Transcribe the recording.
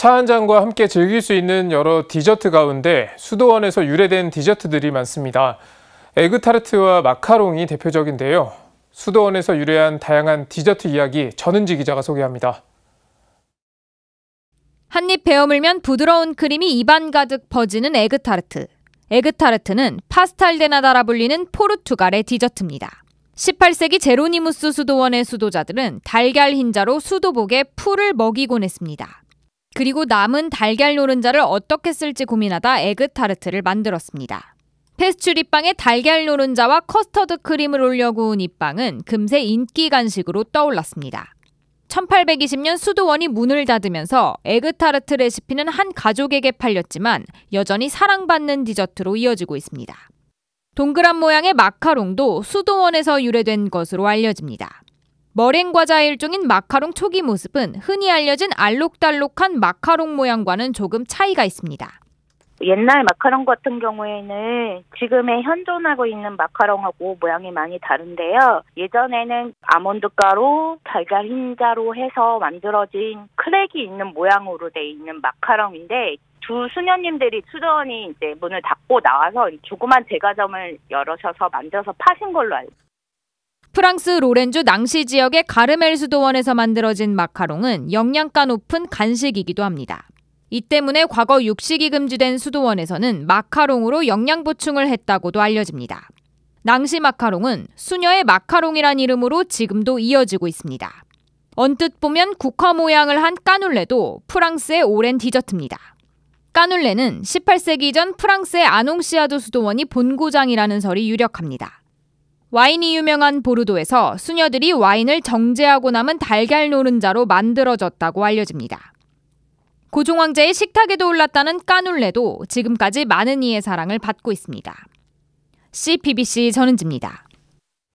차 한 잔과 함께 즐길 수 있는 여러 디저트 가운데 수도원에서 유래된 디저트들이 많습니다. 에그타르트와 마카롱이 대표적인데요. 수도원에서 유래한 다양한 디저트 이야기 전은지 기자가 소개합니다. 한입 베어물면 부드러운 크림이 입안 가득 퍼지는 에그타르트. 에그타르트는 파스탈데나다라 불리는 포르투갈의 디저트입니다. 18세기 제로니무스 수도원의 수도자들은 달걀 흰자로 수도복에 풀을 먹이곤 했습니다. 그리고 남은 달걀 노른자를 어떻게 쓸지 고민하다 에그타르트를 만들었습니다. 페스츄리 빵에 달걀 노른자와 커스터드 크림을 올려 구운 이 빵은 금세 인기 간식으로 떠올랐습니다. 1820년 수도원이 문을 닫으면서 에그타르트 레시피는 한 가족에게 팔렸지만 여전히 사랑받는 디저트로 이어지고 있습니다. 동그란 모양의 마카롱도 수도원에서 유래된 것으로 알려집니다. 머랭 과자 일종인 마카롱 초기 모습은 흔히 알려진 알록달록한 마카롱 모양과는 조금 차이가 있습니다. 옛날 마카롱 같은 경우에는 지금의 현존하고 있는 마카롱하고 모양이 많이 다른데요. 예전에는 아몬드 가루, 달걀 흰자로 해서 만들어진 크랙이 있는 모양으로 돼 있는 마카롱인데 두 수녀님들이 수전이 이제 문을 닫고 나와서 조그만 제과점을 열으셔서 만들어서 파신 걸로 알고 프랑스 로렌주 낭시 지역의 가르멜 수도원에서 만들어진 마카롱은 영양가 높은 간식이기도 합니다. 이 때문에 과거 육식이 금지된 수도원에서는 마카롱으로 영양 보충을 했다고도 알려집니다. 낭시 마카롱은 수녀의 마카롱이란 이름으로 지금도 이어지고 있습니다. 언뜻 보면 국화 모양을 한 까눌레도 프랑스의 오랜 디저트입니다. 까눌레는 18세기 전 프랑스의 아농시아도 수도원이 본고장이라는 설이 유력합니다. 와인이 유명한 보르도에서 수녀들이 와인을 정제하고 남은 달걀 노른자로 만들어졌다고 알려집니다. 고종황제의 식탁에도 올랐다는 까눌레도 지금까지 많은 이의 사랑을 받고 있습니다. CPBC 전은지입니다.